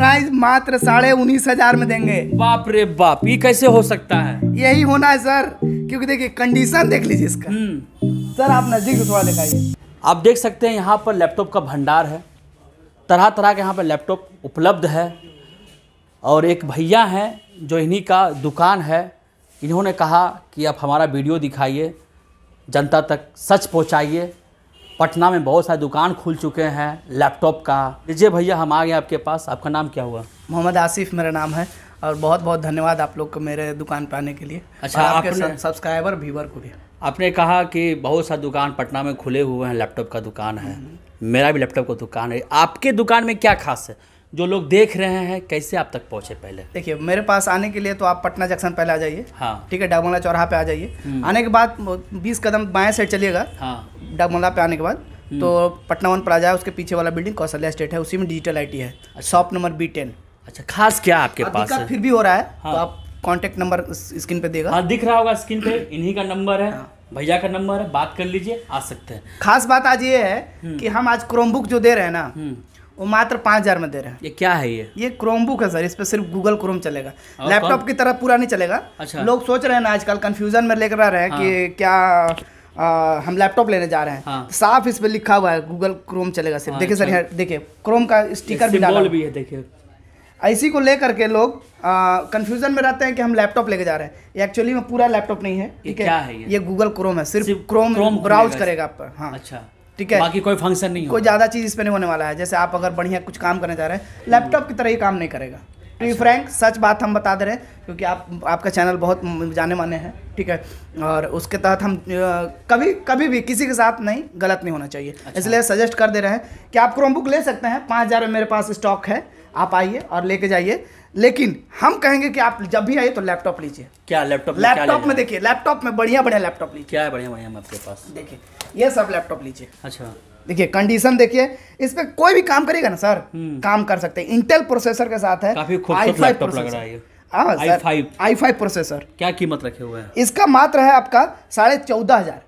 Price मात्र साढ़े उन्नीस हजार में देंगे बाप रे बाप ये कैसे हो सकता है यही होना है सर क्योंकि देखिए कंडीशन देख लीजिए इसका हम्म। सर आप नज़दीक उठवा थोड़ा दिखाइए आप देख सकते हैं यहाँ पर लैपटॉप का भंडार है तरह तरह के यहाँ पर लैपटॉप उपलब्ध है और एक भैया हैं जो इन्हीं का दुकान है इन्होंने कहा कि आप हमारा वीडियो दिखाइए जनता तक सच पहुँचाइए पटना में बहुत सारे दुकान खुल चुके हैं लैपटॉप का लीजिए भैया हम आ गए आपके पास आपका नाम क्या हुआ मोहम्मद आसिफ मेरा नाम है और बहुत बहुत धन्यवाद आप लोग को मेरे दुकान पर आने के लिए अच्छा आपके सब्सक्राइबर व्यूवर को भी आपने कहा कि बहुत सारे दुकान पटना में खुले हुए हैं लैपटॉप का दुकान है हम्म। मेरा भी लैपटॉप का दुकान है आपके दुकान में क्या खास है जो लोग देख रहे हैं कैसे आप तक पहुँचे पहले देखिए मेरे पास आने के लिए तो आप पटना जंक्शन पहले आ जाइए हाँ ठीक है डाकमला चौराहा पे आ जाइए हम्म। आने के बाद बीस कदम बाएं साइड चलिएगा हाँ डाकमला पे आने के बाद तो हम्म। पटना वन पर आ जाए उसके पीछे वाला बिल्डिंग कौशल्या स्टेट है उसी में डिजिटल आई है अच्छा। शॉप नंबर बी टेन अच्छा खास क्या आपके पास फिर भी हो रहा है तो हाँ। आप कॉन्टेक्ट नंबर स्क्रीन पे देगा हाँ दिख रहा होगा स्क्रीन पे इन्हीं का नंबर है हाँ। भैया का नंबर है बात कर लीजिए आ सकते हैं खास बात आज ये है हम्म। कि हम आज क्रोमबुक जो दे रहे हैं ना वो मात्र पाँच हज़ार में दे रहे हैं ये क्या है ये ये क्रोमबुक है सर इस पर सिर्फ गूगल क्रोम चलेगा लैपटॉप की तरह पूरा नहीं चलेगा अच्छा लोग सोच रहे हैं ना आजकल कंफ्यूजन में लेकर आ रहे हैं कि हाँ। क्या आ, हम लैपटॉप लेने जा रहे हैं हाँ। साफ इस पर लिखा हुआ है गूगल क्रोम चलेगा सिर्फ देखिए सर अच्छा। यहाँ देखिए क्रोम का स्टिकर भी डाला भी है देखिए इसी को लेकर के लोग कंफ्यूजन में रहते हैं कि हम लैपटॉप लेके जा रहे हैं ये एक्चुअली में पूरा लैपटॉप नहीं है ठीक है ये गूगल क्रोम है सिर्फ क्रोम ब्राउज करेगा आपका हाँ अच्छा ठीक है बाकी कोई फंक्शन नहीं कोई ज़्यादा चीज़ इस पर नहीं होने वाला है जैसे आप अगर बढ़िया कुछ काम करने जा रहे हैं लैपटॉप की तरह ही काम नहीं करेगा टी फ्रैंक अच्छा। सच बात हम बता दे रहे हैं क्योंकि आप आपका चैनल बहुत जाने माने हैं ठीक है और उसके तहत हम कभी कभी भी किसी के साथ नहीं गलत नहीं होना चाहिए अच्छा। इसलिए सजेस्ट कर दे रहे हैं कि आप क्रोमबुक ले सकते हैं पाँच हज़ार में मेरे पास स्टॉक है आप आइए और लेके जाइए लेकिन हम कहेंगे कि आप जब भी आइए तो लैपटॉप लीजिए क्या लैपटॉप लैपटॉप में देखिए लैपटॉप में बढ़िया बढ़िया लैपटॉप लीजिए क्या है बढ़िया बढ़िया आपके पास देखिए ये सब लैपटॉप लीजिए अच्छा देखिए कंडीशन देखिए इस पर कोई भी काम करेगा ना सर हम्म। काम कर सकते हैं इंटेल प्रोसेसर के साथ है काफी खूबसूरत लैपटॉप लग रहा है ये आई फाइव प्रोसेसर क्या कीमत रखे हुए हैं इसका मात्र है आपका साढ़े चौदह हजार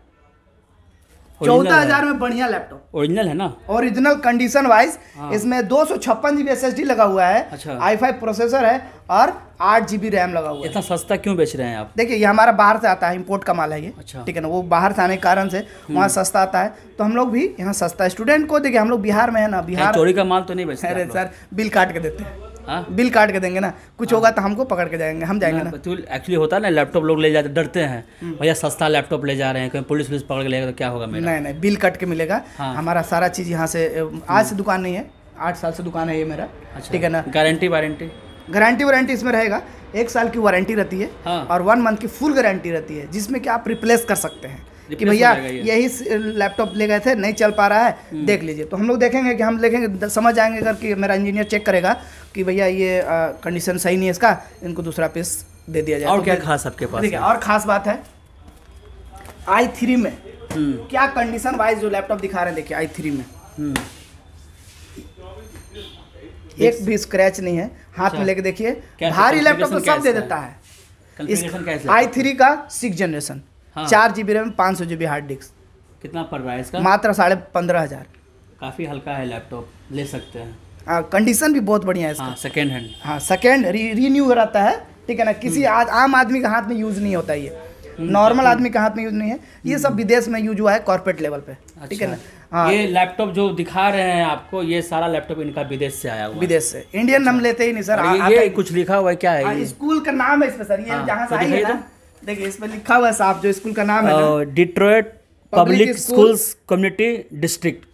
चौदह हजार में बढ़िया लैपटॉप ओरिजिनल है ना ओरिजिनल कंडीशन वाइज इसमें दो सौ छप्पन जीबी एस लगा हुआ है अच्छा आई फाइव प्रोसेसर है और आठ जीबी रैम लगा हुआ है इतना सस्ता क्यों बेच रहे हैं आप देखिए ये हमारा बाहर से आता है इम्पोर्ट का माल है ये अच्छा ठीक है ना वो बाहर से आने के कारण से हम्म। वहाँ सस्ता आता है तो हम लोग भी यहाँ सस्ता स्टूडेंट को देखिए हम लोग बिहार में है ना बिहार चोरी का माल तो नहीं बेचते अरे सर बिल काट के देते हैं हाँ? बिल काट के देंगे ना कुछ हाँ। होगा तो हमको पकड़ के जाएंगे हम जाएंगे ना एक्चुअली होता है ना लैपटॉप लोग ले जाते डरते हैं हम्म। भैया सस्ता लैपटॉप ले जा रहे हैं कहीं पुलिस पुलिस पकड़ के लेगा तो क्या होगा मेरा नहीं नहीं बिल कट के मिलेगा हाँ। हमारा सारा चीज़ यहाँ से आज से हम्म। दुकान नहीं है आठ साल से दुकान है ये मेरा अच्छा। ठीक है ना गारंटी वारंटी गारंटी वारंटी इसमें रहेगा एक साल की वारंटी रहती है हाँ। और वन मंथ की फुल गारंटी रहती है जिसमें कि आप रिप्लेस कर सकते हैं कि भैया यही लैपटॉप ले गए थे नहीं चल पा रहा है हम्म। देख लीजिए तो हम लोग देखेंगे कि हम देखेंगे समझ आएंगे अगर कि मेरा इंजीनियर चेक करेगा कि भैया ये कंडीशन सही नहीं है इसका इनको दूसरा पीस दे दिया जाए और तो क्या खास आपके पास देखिए और खास बात है आई थ्री में हम्म। क्या कंडीशन वाइज जो लैपटॉप दिखा रहे हैं देखिए आई थ्री में हम्म। एक भी स्क्रैच नहीं है हाथ अच्छा। में लेके देखिए भारी लैपटॉप तो सब दे देता है आई थ्री का सिक्स जनरेशन हाँ। चार जी बी रैम पाँच सौ जी बी हार्ड डिस्क कितना पड़ रहा है इसका मात्र साढ़े पंद्रह हज़ार काफ़ी हल्का है लैपटॉप ले सकते हैं हाँ कंडीशन भी बहुत बढ़िया है इसका सेकेंड हैंड हाँ सेकेंड रीन्यू रहता है ठीक है ना किसी हम्म। आ, आम आदमी के हाथ में यूज़ नहीं होता ये नॉर्मल हम्म, हम्म। आदमी के हाथ में यूज नहीं है ये सब विदेश में यूज हुआ है कॉर्पोरेट लेवल पे अच्छा। ठीक अच्छा। है ना हाँ ये लैपटॉप जो दिखा रहे हैं आपको ये सारा लैपटॉप इनका विदेश से आया हुआ विदेश से इंडियन अच्छा। नाम लेते ही नहीं सर ये, ये कुछ लिखा हुआ है क्या है स्कूल हाँ, का नाम है इस पे सर ये हाँ, जहाँ तो से आई है ना तो। देखिए इसमें लिखा हुआ है साफ जो स्कूल का नाम है Detroit public schools community district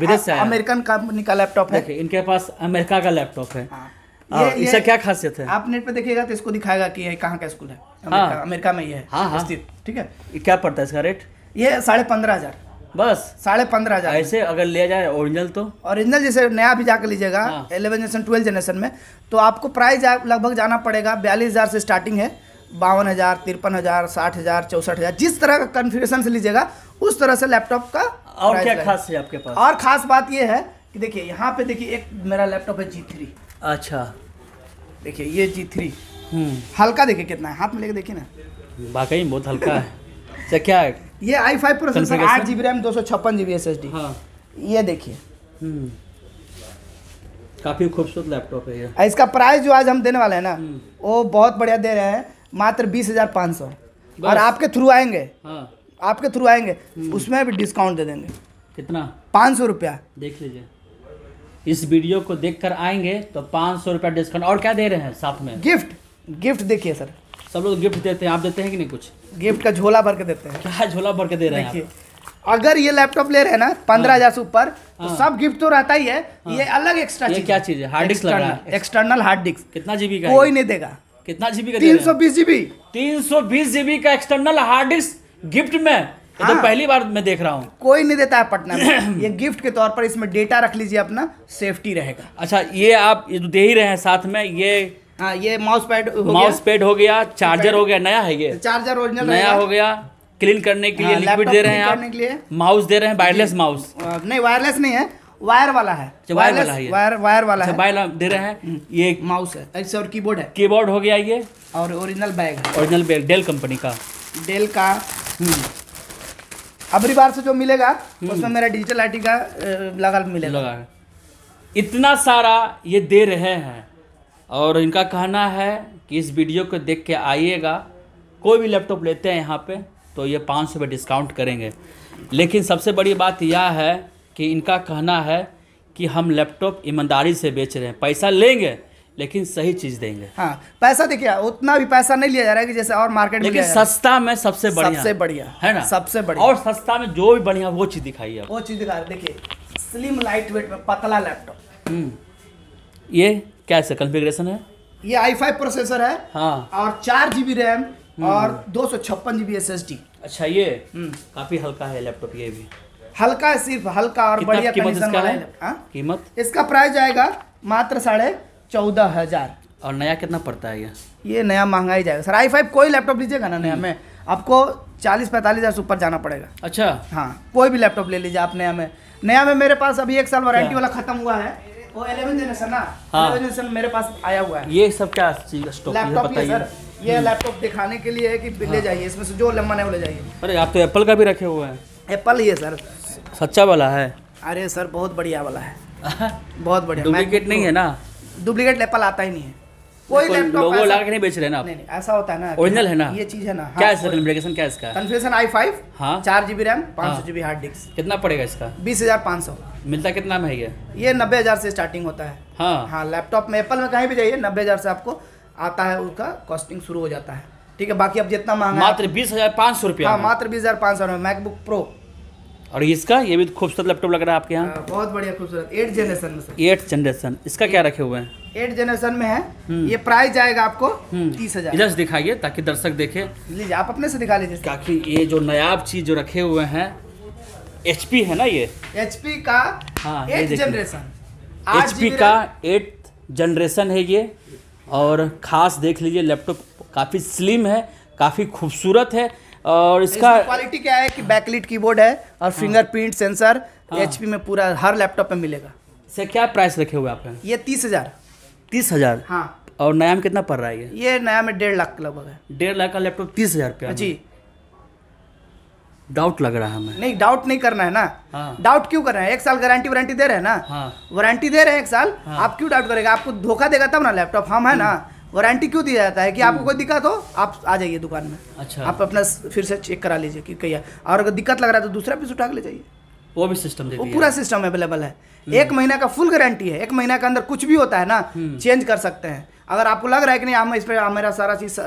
विदेश से अमेरिकन कंपनी का लैपटॉप है इनके पास अमेरिका का लैपटॉप है हाँ। ये, क्या खासियत है आप नेट पे देखिएगा तो इसको दिखाएगा कि ये कहाँ का स्कूल है अमेरिका, हाँ, अमेरिका में ये है हाँ, हाँ, ठीक है क्या पड़ता है इसका रेट ये साढ़े पंद्रह हजार बस साढ़े पंद्रह हजार ऐसे अगर लिया जाए ओरिजिनल तो ओरिजिनल जैसे नया भी जाकर लीजिएगा इलेवन जनरेशन ट्वेल्थ जनरेशन में तो आपको प्राइस लगभग जाना पड़ेगा बयालीस हजार से स्टार्टिंग है बावन हज़ार तिरपन हज़ार साठ हज़ार चौसठ हज़ार जिस तरह का कन्फिग्रेशन से लीजिएगा उस तरह से लैपटॉप का और क्या खास है आपके पास और खास बात यह है कि देखिए यहाँ पे देखिए एक मेरा लैपटॉप है जी थ्री अच्छा देखिए ये जी थ्री हम्म। हल्का देखिए कितना है हाथ में लेके देखिए ना वाकई बहुत हल्का है अच्छा, क्या है ये आई फाइव प्रोसेसर आठ जी बी रैम दो सौ छप्पन G B S S D ये देखिए हम्म। काफ़ी खूबसूरत लैपटॉप है ये इसका प्राइस जो आज हम देने वाले हैं ना हम्म। वो बहुत बढ़िया दे रहे हैं मात्र बीस हजार पाँच सौ और आपके थ्रू आएंगे हाँ। आपके थ्रू आएंगे हम्म। उसमें भी डिस्काउंट दे देंगे कितना पाँच सौ रुपया देख लीजिए इस वीडियो को देखकर आएंगे तो पाँच सौ रुपया डिस्काउंट और क्या दे रहे हैं साथ में गिफ्ट गिफ्ट देखिए सर सब लोग गिफ्ट देते हैं आप देते हैं कि नहीं कुछ गिफ्ट का झोला भर के देते हैं क्या झोला भर के दे रहे हैं अगर ये लैपटॉप ले रहे हैं ना पंद्रह हजार से ऊपर तो हाँ। सब गिफ्ट तो रहता ही है हाँ। ये अलग एक्स्ट्रा ये क्या चीज है हार्ड डिस्क लग रहा है एक्सटर्नल हार्ड डिस्क कितना जीबी का कोई नहीं देगा कितना जीबी का तीन सौ बीस जीबी तीन सौ बीस जीबी का एक्सटर्नल हार्ड डिस्क गिफ्ट में तो हाँ, तो पहली बार मैं देख रहा हूँ कोई नहीं देता है पटना में ये गिफ्ट के तौर पर इसमें डेटा रख लीजिए अपना सेफ्टी रहेगा अच्छा ये आप ये तो दे ही रहे हैं साथ में ये हाँ ये माउस पैड माउस पैड हो गया चार्जर हो गया नया है ये चार्जर ओरिजिनल नया हो गया क्लीन करने के लिए लिक्विड हाँ, दे रहे हैं आप माउस दे रहे हैं वायरलेस माउस नहीं वायरलेस नहीं है वायर वाला है अच्छा, वायर वाला है वायर वायर वाला अच्छा, है वायर दे रहे हैं हम्म। ये माउस है ऐसे और कीबोर्ड है कीबोर्ड हो गया ये और ओरिजिनल बैग है ओरिजिनल बैग डेल कंपनी का डेल का हम्म। अबरी बार से जो मिलेगा हम्म। उसमें मेरा डिजिटल आईटी का लगा मिलेगा लगा है इतना सारा ये दे रहे हैं और इनका कहना है कि इस वीडियो को देख के आइएगा कोई भी लैपटॉप लेते हैं यहाँ पे तो ये पाँच सौ डिस्काउंट करेंगे लेकिन सबसे बड़ी बात यह है कि इनका कहना है कि हम लैपटॉप ईमानदारी से बेच रहे हैं पैसा लेंगे लेकिन सही चीज देंगे हाँ पैसा देखिए उतना भी पैसा नहीं लिया जा रहा है कि जैसे और मार्केट लेकिन में सस्ता में सबसे बढ़िया सबसे बढ़िया है ना सबसे बढ़िया और सस्ता में जो भी बढ़िया वो चीज दिखाई वो चीज दिखा देखिए स्लिम लाइट वेट में पतला लैपटॉप हम्म। ये कैसे कन्फिग्रेशन है ये आई फाइव प्रोसेसर है हाँ और चार जीबी रैम और हम्म। दो सौ छप्पन जीबी एस एस डी अच्छा ये हम्म। काफी हल्का है लैपटॉप ये भी हल्का सिर्फ हल्का और बढ़िया कंडीशन वाला है हाँ? कीमत इसका प्राइस जाएगा मात्र साढ़े चौदह हजार और नया कितना पड़ता है ये ये नया महंगा ही जाएगा सर आई फाइव कोई लैपटॉप लीजिएगा ना नया हम्म। में आपको चालीस पैंतालीस हज़ार से ऊपर जाना पड़ेगा अच्छा हाँ कोई भी लैपटॉप ले लीजिए आप नया में नया में मेरे पास अभी एक साल वारंटी वाला खत्म हुआ है वो एलेवन जनरेशन ना हाँ। जनरेशन मेरे पास आया हुआ है ये सब क्या स्टॉक लैपटॉप है सर ये लैपटॉप हम्म। दिखाने के लिए है कि ले हाँ। जाइए इसमें से जो लम्बा है वो ले जाइए अरे आप तो एप्पल का भी रखे हुए हैं एप्पल ही है सर सच्चा वाला है अरे सर बहुत बढ़िया वाला है बहुत बढ़िया डुप्लीकेट नहीं है ना डुप्लीकेट एप्पल आता ही नहीं है कोई लोगो ला के नहीं बेच रहे ना नहीं, नहीं, ऐसा होता है ना ओरिजिनल है ना ये चीज है ना हाँ, क्या है सर कॉन्फ़िगरेशन क्या है इसका कॉन्फ़िगरेशन i5 हां हाँ जीबी रैम हाँ। पाँच जीबी हार्ड डिस्क कितना पड़ेगा इसका 20500 मिलता कितना में है ये ये 90000 से स्टार्टिंग होता है हां हां लैपटॉप में एप्पल में कहीं भी जाइए 90000 से आपको आता है उसका कॉस्टिंग शुरू हो जाता है ठीक है बाकी अब जितना महंगा मात्र 20500 हजार पाँच हाँ, मात्र 20500 में मैकबुक प्रो और इसका ये भी खूबसूरत लैपटॉप लग रहा है आपके यहाँ बहुत बढ़िया खूबसूरत एट जनरेशन में एट जनरेशन इसका क्या रखे हुए हैं एट जनरेशन में है हम्म। ये प्राइस जाएगा आपको हम्म। तीस हजार इधर से दिखाइए ताकि दर्शक देखे लीजिए आप अपने से दिखा लीजिए ताकि ये जो नयाब चीज जो रखे हुए हैं एच है ना ये एच का एट जनरेशन एच का एट जनरेशन है ये और ख़ास देख लीजिए लैपटॉप काफ़ी स्लिम है काफ़ी खूबसूरत है और इसका क्वालिटी क्या है कि बैकलिट कीबोर्ड है और फिंगरप्रिंट सेंसर एच में पूरा हर लैपटॉप में मिलेगा से क्या प्राइस रखे हुए आपने ये तीस हज़ार तीस हज़ार हाँ और नया में कितना पड़ रहा है ये ये नया में डेढ़ लाख लगभग है डेढ़ लाख का लैपटॉप तीस हज़ार रुपया जी डाउट लग रहा है हमें नहीं डाउट नहीं करना है ना हाँ। डाउट क्यों करना है एक साल गारंटी वारंटी दे रहे हैं ना हाँ। वारंटी दे रहे हैं एक साल हाँ। आप क्यों डाउट करेगा आपको धोखा देगा तब ना लैपटॉप हम है ना हम्म। वारंटी क्यों दिया जाता है कि आपको हम्म। कोई दिक्कत हो आप आ जाइए दुकान में अच्छा आप अपना फिर से चेक करा लीजिए कि कहिए और अगर दिक्कत लग रहा है तो दूसरा पीस उठा के ले जाइए वो भी सिस्टम वो पूरा सिस्टम अवेलेबल है हम्म। एक महीना का फुल गारंटी है एक महीना के अंदर कुछ भी होता है ना चेंज हम्म। कर सकते हैं अगर आपको लग रहा है कि नहीं हम इस पर मेरा सारा चीज़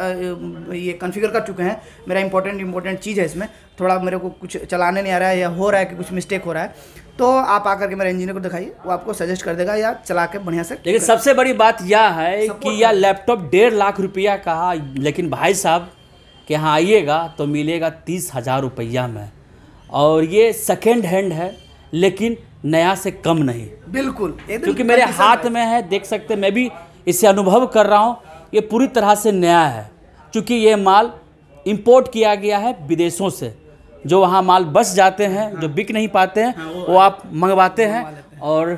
ये कन्फिगर कर चुके हैं मेरा इंपॉर्टेंट इंपॉर्टेंट चीज़ है इसमें थोड़ा मेरे को कुछ चलाने नहीं आ रहा है या हो रहा है कि कुछ मिस्टेक हो रहा है तो आप आकर के मेरे इंजीनियर को दिखाइए वो आपको सजेस्ट कर देगा या चला के बढ़िया से लेकिन सबसे बड़ी बात यह है कि यह लैपटॉप डेढ़ लाख रुपया का लेकिन भाई साहब कि यहाँ आइएगा तो मिलेगा तीस हज़ार रुपया में और ये सेकेंड हैंड है लेकिन नया से कम नहीं बिल्कुल क्योंकि मेरे हाथ में है देख सकते मैं भी इसे अनुभव कर रहा हूँ ये पूरी तरह से नया है क्योंकि ये माल इम्पोर्ट किया गया है विदेशों से जो वहाँ माल बस जाते हैं जो हाँ। बिक नहीं पाते हैं हाँ, वो आप मंगवाते हैं और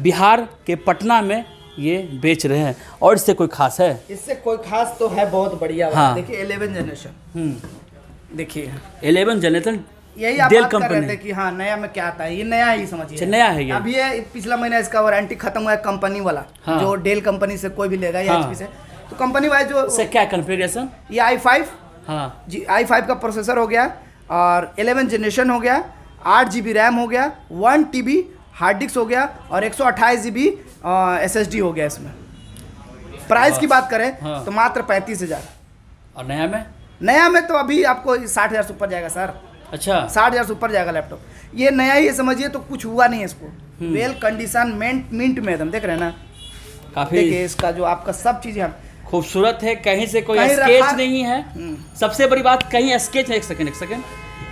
बिहार के पटना में ये बेच रहे हैं और इससे कोई खास है इससे कोई खास तो है बहुत बढ़िया हाँ देखिए एलेवन जनरेशन हम्म। देखिए एलेवन जनरेशन यही आप बात कर रहे थे कि हाँ नया में क्या आता है ये नया ही समझिए अच्छा, नया है ये अभी ये पिछला महीना इसका वारंटी खत्म हुआ है कंपनी वाला हाँ। जो डेल कंपनी से कोई भी लेगा हाँ। से तो कंपनी वाइज जो से क्या कॉन्फ़िगरेशन ये आई फाइव हाँ जी आई फाइव का प्रोसेसर हो गया और एलेवन जनरेशन हो गया आठ जी बी रैम हो गया one T B hard disk हो गया और एक सौ अट्ठाईस G B S S D हो गया इसमें प्राइस की बात करें हाँ। तो मात्र पैंतीस हज़ार और नया में नया में तो अभी आपको साठ हज़ार से ऊपर जाएगा सर अच्छा साठ हज़ार से ऊपर जाएगा लैपटॉप ये नया ही समझिए तो कुछ हुआ नहीं है इसको वेल कंडीशन मेंट मिंट में एकदम देख रहे हैं ना काफ़ी देखिए इसका जो आपका सब चीज है खूबसूरत है कहीं से कोई कहीं स्केच नहीं है हम्म। सबसे बड़ी बात कहीं स्केच है एक सेकेंड एक सेकेंड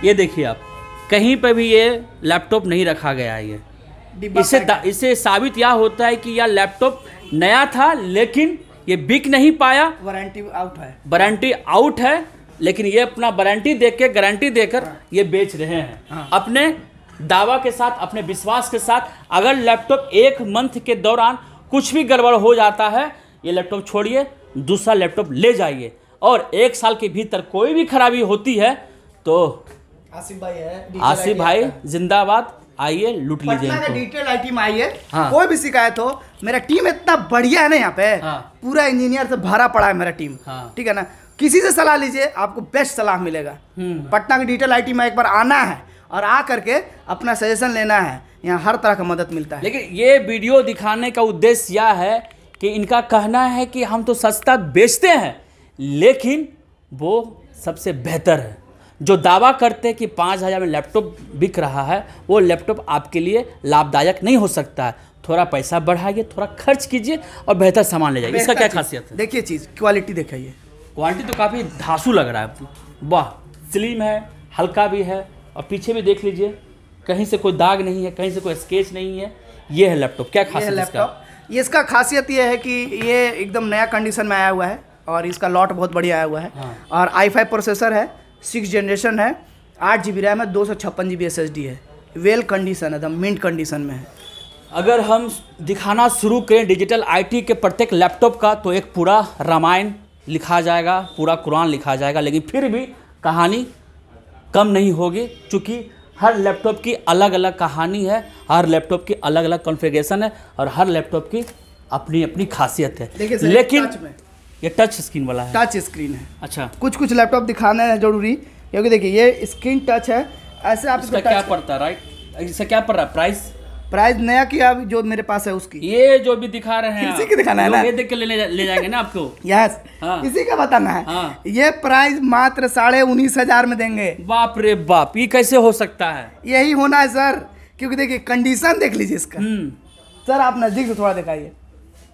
ये देखिए आप कहीं पर भी ये लैपटॉप नहीं रखा गया है ये इससे इससे साबित यह होता है कि यह लैपटॉप नया था लेकिन ये बिक नहीं पाया वारंटी आउट है वारंटी आउट है लेकिन ये अपना वारंटी दे के गारंटी देकर हाँ। ये बेच रहे हैं हाँ। अपने दावा के साथ अपने विश्वास के साथ अगर लैपटॉप एक मंथ के दौरान कुछ भी गड़बड़ हो जाता है ये लैपटॉप छोड़िए दूसरा लैपटॉप ले जाइए और एक साल के भीतर कोई भी खराबी होती है तो आसिफ भाई है आसिफ भाई जिंदाबाद आइए लूट लीजिए डिटेल आई टीम आई है हाँ। कोई भी शिकायत हो मेरा टीम इतना बढ़िया है ना यहाँ पे हाँ। पूरा इंजीनियर से भरा पड़ा है मेरा टीम हाँ। ठीक है ना किसी से सलाह लीजिए आपको बेस्ट सलाह मिलेगा हम्म। पटना की डिटेल आई में एक बार आना है और आ करके अपना सजेशन लेना है यहाँ हर तरह का मदद मिलता है लेकिन ये वीडियो दिखाने का उद्देश्य यह है कि इनका कहना है कि हम तो सस्ता बेचते हैं लेकिन वो सबसे बेहतर है जो दावा करते हैं कि पाँच हज़ार में लैपटॉप बिक रहा है वो लैपटॉप आपके लिए लाभदायक नहीं हो सकता है थोड़ा पैसा बढ़ाइए थोड़ा खर्च कीजिए और बेहतर सामान ले जाइए इसका क्या खासियत है देखिए चीज़ क्वालिटी देखाइए क्वालिटी तो काफ़ी धासू लग रहा है वाह स्लिम है हल्का भी है और पीछे भी देख लीजिए कहीं से कोई दाग नहीं है कहीं से कोई स्केच नहीं है ये है लैपटॉप क्या खासियत लैपटॉप ये इसका खासियत ये है कि ये एकदम नया कंडीशन में आया हुआ है और इसका लॉट बहुत बढ़िया आया हुआ है हाँ। और आई फाइव प्रोसेसर है सिक्स जनरेशन है आठ जी बी रैम है दो सौ छप्पन G B S S D है वेल कंडीशन है एकदम मिंट कंडीशन में है अगर हम दिखाना शुरू करें डिजिटल आईटी के प्रत्येक लैपटॉप का तो एक पूरा रामायण लिखा जाएगा पूरा कुरान लिखा जाएगा लेकिन फिर भी कहानी कम नहीं होगी क्योंकि हर लैपटॉप की अलग अलग कहानी है हर लैपटॉप की अलग अलग कॉन्फ़िगरेशन है और हर लैपटॉप की अपनी अपनी खासियत है लेकिन ये टच स्क्रीन वाला है टच स्क्रीन है अच्छा कुछ कुछ लैपटॉप दिखाना है जरूरी क्योंकि देखिए ये स्क्रीन टच है ऐसे आप इसका क्या पड़ता है राइट इसका क्या पड़ रहा है प्राइस प्राइस नया की आप जो मेरे पास है उसकी ये जो भी दिखा रहे हैं इसी की दिखाना है ना ये देख के ले, ले जाएंगे ना आपको यस हाँ। इसी का बताना है हाँ। ये प्राइस मात्र साढ़े उन्नीस हजार में देंगे बाप रे बाप ये कैसे हो सकता है यही होना है सर क्योंकि देखिए कंडीशन देख लीजिए इसका हम्म। सर आप नजदीक से थोड़ा दिखाइए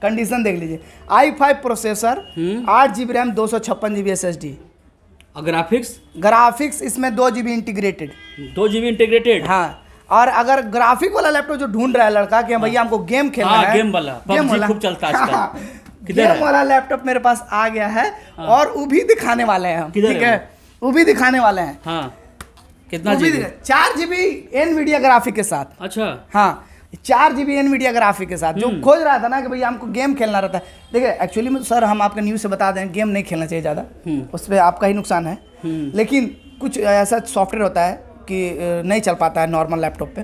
कंडीशन देख लीजिए आई फाइव प्रोसेसर आठ जी बी रैम दो सौ छप्पन G B S S D graphics graphics इसमें दो जी बी इंटीग्रेटेड दो जी बी इंटीग्रेटेड हाँ और अगर ग्राफिक वाला लैपटॉप जो ढूंढ रहा है लड़का कि हाँ। भैया हमको गेम खेलना आ, हाँ, है गेम वाला गेम वाला खूब चलता है हाँ, किधर गेम वाला लैपटॉप मेरे पास आ गया है आ, हाँ। और वो भी दिखाने वाले हैं ठीक है वो भी दिखाने वाले हैं हाँ, कितना जीबी चार जीबी एनवीडिया ग्राफिक के साथ अच्छा हाँ चार जी बी एनवीडिया ग्राफिक के साथ जो हम्म। खोज रहा था ना कि भैया हमको गेम खेलना रहता है देखिए एक्चुअली में सर हम आपके न्यूज़ से बता दें गेम नहीं खेलना चाहिए ज़्यादा हम्म। उस पर आपका ही नुकसान है हम्म। लेकिन कुछ ऐसा सॉफ्टवेयर होता है कि नहीं चल पाता है नॉर्मल लैपटॉप पे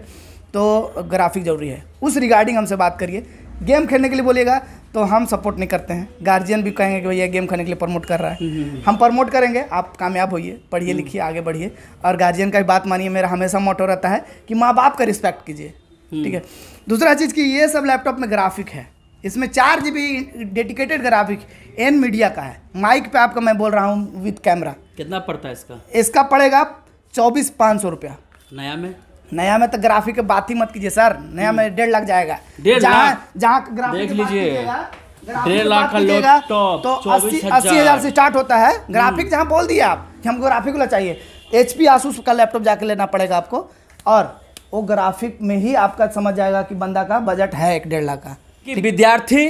तो ग्राफिक ज़रूरी है उस रिगार्डिंग हमसे बात करिए गेम खेलने के लिए बोलिएगा तो हम सपोर्ट नहीं करते हैं गार्जियन भी कहेंगे कि भैया गेम खेलने के लिए प्रमोट कर रहा है हम प्रमोट करेंगे आप कामयाब होइए पढ़िए लिखिए आगे बढ़िए और गार्जियन का भी बात मानिए मेरा हमेशा मोटो रहता है कि माँ बाप का रिस्पेक्ट कीजिए हम्म। ठीक है दूसरा चीज़ की ये सब लैपटॉप में ग्राफिक है इसमें चार G B dedicated graphic Nvidia का है माइक पे आपका मैं बोल रहा हूँ विद कैमरा कितना पड़ता है इसका इसका पड़ेगा चौबीस पाँच सौ रुपया नया में नया में तो ग्राफिक की बात ही मत कीजिए सर नया में हम्म। डेढ़ लाख जाएगा जहाँ जहाँ ग्राफिक डेढ़ लाख तो अस्सी अस्सी हजार से स्टार्ट होता है ग्राफिक हम्म। जहाँ बोल दिया आप कि हमको ग्राफिक वाला चाहिए एच पी आसूस का लैपटॉप जाके लेना पड़ेगा आपको और वो ग्राफिक में ही आपका समझ जाएगा कि बंदा का बजट है एक डेढ़ लाख का विद्यार्थी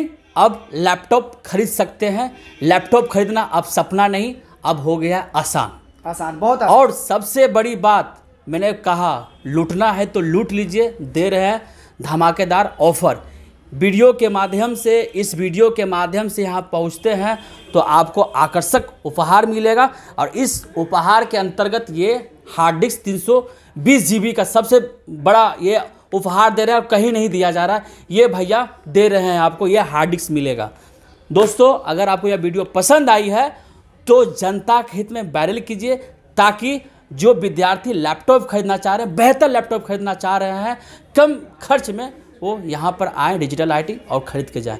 अब लैपटॉप खरीद सकते हैं लैपटॉप खरीदना अब सपना नहीं अब हो गया आसान आसान बहुत आसान। और सबसे बड़ी बात मैंने कहा लूटना है तो लूट लीजिए दे रहे हैं धमाकेदार ऑफर वीडियो के माध्यम से इस वीडियो के माध्यम से यहाँ पहुँचते हैं तो आपको आकर्षक उपहार मिलेगा और इस उपहार के अंतर्गत ये हार्ड डिस्क तीन बीस जी का सबसे बड़ा ये उपहार दे रहे हैं और कहीं नहीं दिया जा रहा है ये भैया दे रहे हैं आपको ये हार्ड डिस्क मिलेगा दोस्तों अगर आपको यह वीडियो पसंद आई है तो जनता के हित में वायरल कीजिए ताकि जो विद्यार्थी लैपटॉप खरीदना चाह रहे हैं बेहतर लैपटॉप खरीदना चाह रहे हैं कम खर्च में वो यहाँ पर आए डिजिटल आईटी और ख़रीद के जाएं